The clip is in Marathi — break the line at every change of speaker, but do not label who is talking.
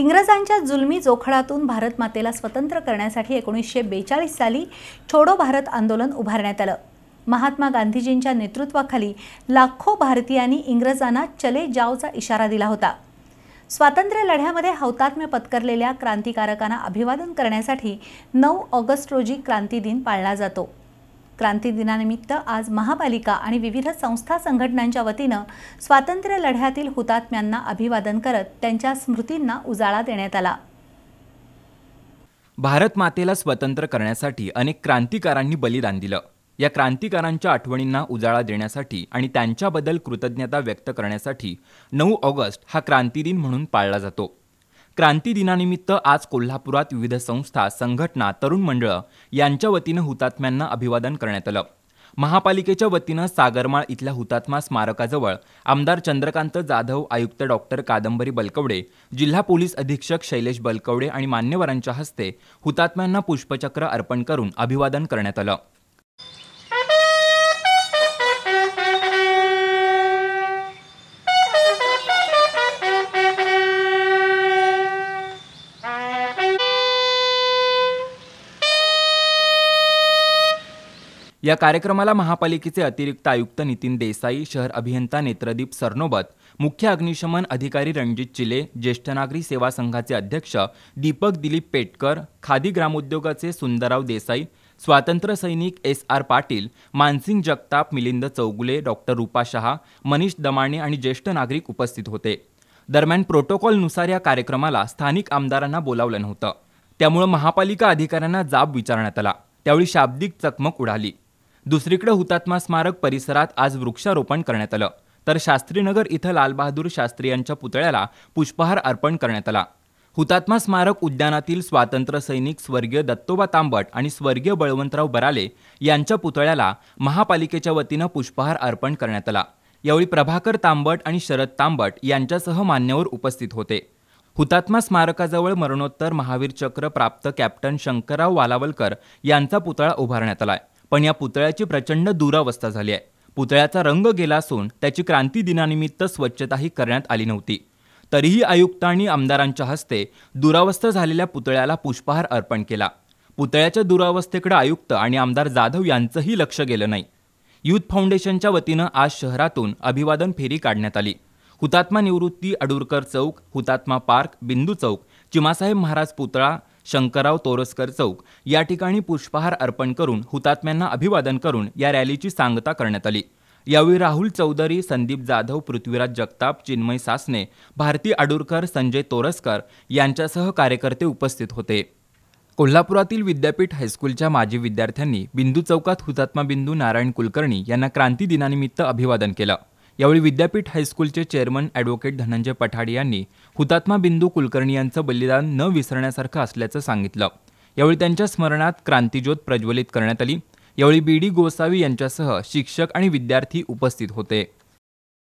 इंग्रजांच्या जुलमी जोखडातून भारतमातेला स्वतंत्र करण्यासाठी एकोणीसशे बेचाळीस साली छोडो भारत आंदोलन उभारण्यात आलं महात्मा गांधीजींच्या नेतृत्वाखाली लाखो भारतीयांनी इंग्रजांना चले जावचा इशारा दिला होता स्वातंत्र्य लढ्यामध्ये हौतात्म्य पत्करलेल्या क्रांतिकारकांना अभिवादन करण्यासाठी नऊ ऑगस्ट रोजी क्रांती दिन पाळला जातो क्रांती दिनानिमित्त आज महापालिका आणि विविध संस्था संघटनांच्या वतीनं स्वातंत्र्य लढ्यातील हुतात्म्यांना अभिवादन करत त्यांच्या स्मृतींना उजाळा देण्यात आला
भारत मातेला स्वतंत्र करण्यासाठी अनेक क्रांतिकारांनी बलिदान दिलं या क्रांतिकारांच्या आठवणींना उजाळा देण्यासाठी आणि त्यांच्याबद्दल कृतज्ञता व्यक्त करण्यासाठी नऊ ऑगस्ट हा क्रांती दिन म्हणून पाळला जातो क्रांती दिनानिमित्त आज कोल्हापुरात विविध संस्था संघटना तरुण मंडळं यांच्या वतीनं हुतात्म्यांना अभिवादन करण्यात आलं महापालिकेच्या वतीनं सागरमाळ इथल्या हुतात्मा स्मारकाजवळ आमदार चंद्रकांत जाधव आयुक्त डॉक्टर कादंबरी बलकवडे जिल्हा पोलीस अधीक्षक शैलेश बलकवडे आणि मान्यवरांच्या हस्ते हुतात्म्यांना पुष्पचक्र अर्पण करून अभिवादन करण्यात आलं या कार्यक्रमाला महापालिकेचे अतिरिक्त आयुक्त नितीन देसाई शहर अभियंता नेत्रदीप सरनोबत मुख्य अग्निशमन अधिकारी रणजित चिले ज्येष्ठ नागरी सेवा संघाचे अध्यक्ष दीपक दिलीप पेटकर खादी ग्रामोद्योगाचे सुंदरराव देसाई स्वातंत्र्य सैनिक S R Patil Mansing Jagtap Milind Chougule doctor Rupa Shah Manish Damane आणि ज्येष्ठ नागरिक उपस्थित होते दरम्यान प्रोटोकॉलनुसार या कार्यक्रमाला स्थानिक आमदारांना बोलावलं नव्हतं त्यामुळं महापालिका अधिकाऱ्यांना जाब विचारण्यात आला त्यावेळी शाब्दिक चकमक उडाली दुसरीकडे हुतात्मा स्मारक परिसरात आज वृक्षारोपण करण्यात आलं तर शास्त्रीनगर इथं लालबहादूर शास्त्री यांच्या पुतळ्याला पुष्पहार अर्पण करण्यात आला हुतात्मा स्मारक उद्यानातील स्वातंत्र्य सैनिक स्वर्गीय दत्तोबा तांबट आणि स्वर्गीय बळवंतराव बराले यांच्या पुतळ्याला महापालिकेच्या वतीनं पुष्पहार अर्पण करण्यात आला यावेळी प्रभाकर तांबट आणि शरद तांबट यांच्यासह मान्यवर उपस्थित होते हुतात्मा स्मारकाजवळ मरणोत्तर महावीर चक्र प्राप्त कॅप्टन शंकरराव वालावलकर यांचा पुतळा उभारण्यात आला आहे पण या पुतळ्याची प्रचंड दुरावस्था झाली आहे पुतळ्याचा रंग गेला असून त्याची क्रांती दिनानिमित्त स्वच्छताही करण्यात आली नव्हती तरीही आयुक्त आणि आमदारांच्या हस्ते दुरावस्था झालेल्या पुतळ्याला पुष्पहार अर्पण केला पुतळ्याच्या दुरावस्थेकडे आयुक्त आणि आमदार जाधव यांचंही लक्ष गेलं नाही यूथ फाउंडेशनच्या वतीनं आज शहरातून अभिवादन फेरी काढण्यात आली हुतात्मा निवृत्ती अडूरकर चौक हुतात्मा पार्क बिंदू चौक चिमासाहेब महाराज पुतळा शंकरराव तोरसकर चौक या ठिकाणी पुष्पहार अर्पण करून हुतात्म्यांना अभिवादन करून या रॅलीची सांगता करण्यात आली यावेळी राहुल चौधरी संदीप जाधव पृथ्वीराज जगताप चिन्मय सासने भारती आडुरकर संजय तोरसकर यांच्यासह कार्यकर्ते उपस्थित होते कोल्हापुरातील विद्यापीठ हायस्कूलच्या माजी विद्यार्थ्यांनी बिंदू चौकात हुतात्मा बिंदू नारायण कुलकर्णी यांना क्रांती दिनानिमित्त अभिवादन केलं यावेळी विद्यापीठ हायस्कूलचे चेअरमन ॲडव्होकेट धनंजय पठाडे यांनी हुतात्मा बिंदू कुलकर्णी यांचं बलिदान न विसरण्यासारखं असल्याचं सांगितलं यावेळी त्यांच्या स्मरणात क्रांतीज्योत प्रज्वलित करण्यात आली यावेळी बी डी गोसावी यांच्यासह शिक्षक आणि विद्यार्थी उपस्थित होते